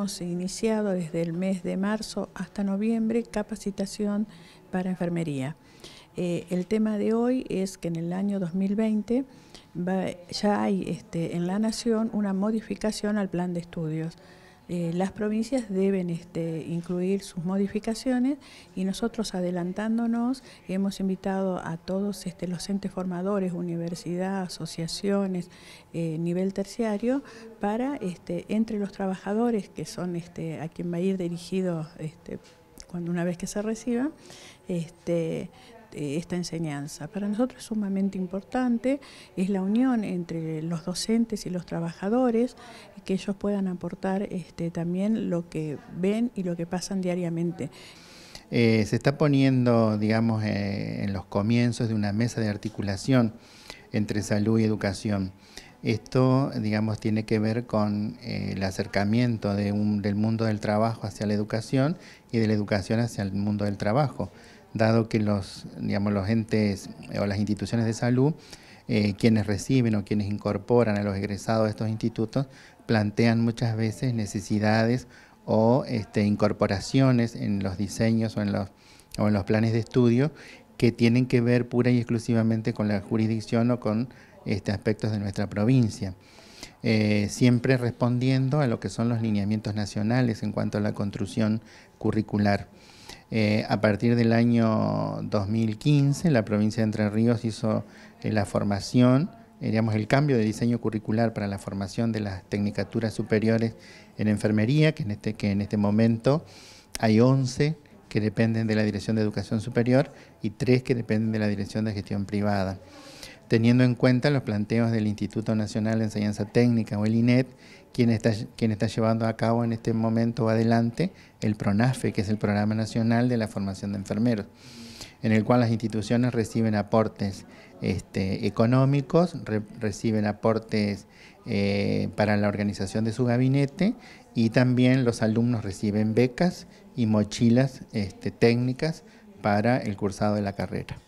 hemos iniciado desde el mes de marzo hasta noviembre capacitación para enfermería. Eh, el tema de hoy es que en el año 2020 ya hay este, en la Nación una modificación al plan de estudios eh, las provincias deben este, incluir sus modificaciones y nosotros adelantándonos hemos invitado a todos este, los entes formadores, universidad, asociaciones, eh, nivel terciario, para este, entre los trabajadores que son a quien va a ir dirigido cuando una vez que se reciba, eh, esta enseñanza. Para nosotros es sumamente importante, es la unión entre los docentes y los trabajadores, que ellos puedan aportar este, también lo que ven y lo que pasan diariamente. Eh, se está poniendo, digamos, eh, en los comienzos de una mesa de articulación entre salud y educación. Esto, digamos, tiene que ver con el acercamiento del mundo del trabajo hacia la educación y de la educación hacia el mundo del trabajo dado que los, digamos, los entes eh, o las instituciones de salud, eh, quienes reciben o quienes incorporan a los egresados de estos institutos, plantean muchas veces necesidades o este, incorporaciones en los diseños o en los, o en los planes de estudio que tienen que ver pura y exclusivamente con la jurisdicción o con este, aspectos de nuestra provincia. Eh, siempre respondiendo a lo que son los lineamientos nacionales en cuanto a la construcción curricular. Eh, a partir del año 2015, la provincia de Entre Ríos hizo eh, la formación, eh, el cambio de diseño curricular para la formación de las tecnicaturas superiores en enfermería, que en este, que en este momento hay 11 que dependen de la Dirección de Educación Superior y 3 que dependen de la Dirección de Gestión Privada teniendo en cuenta los planteos del Instituto Nacional de Enseñanza Técnica o el INET, quien está, quien está llevando a cabo en este momento adelante el PRONAFE, que es el Programa Nacional de la Formación de Enfermeros, en el cual las instituciones reciben aportes este, económicos, reciben aportes eh, para la organización de su gabinete y también los alumnos reciben becas y mochilas este, técnicas para el cursado de la carrera.